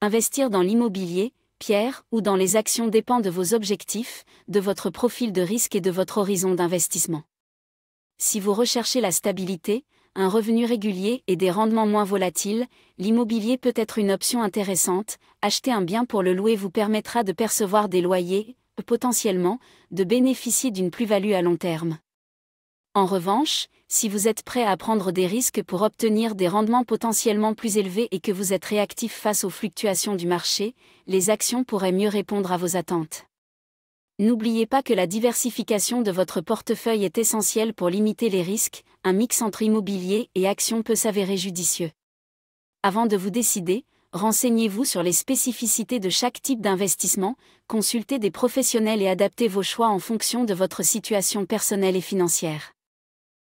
Investir dans l'immobilier, pierre ou dans les actions dépend de vos objectifs, de votre profil de risque et de votre horizon d'investissement. Si vous recherchez la stabilité, un revenu régulier et des rendements moins volatiles, l'immobilier peut être une option intéressante, acheter un bien pour le louer vous permettra de percevoir des loyers, euh, potentiellement, de bénéficier d'une plus-value à long terme. En revanche, si vous êtes prêt à prendre des risques pour obtenir des rendements potentiellement plus élevés et que vous êtes réactif face aux fluctuations du marché, les actions pourraient mieux répondre à vos attentes. N'oubliez pas que la diversification de votre portefeuille est essentielle pour limiter les risques, un mix entre immobilier et actions peut s'avérer judicieux. Avant de vous décider, renseignez-vous sur les spécificités de chaque type d'investissement, consultez des professionnels et adaptez vos choix en fonction de votre situation personnelle et financière.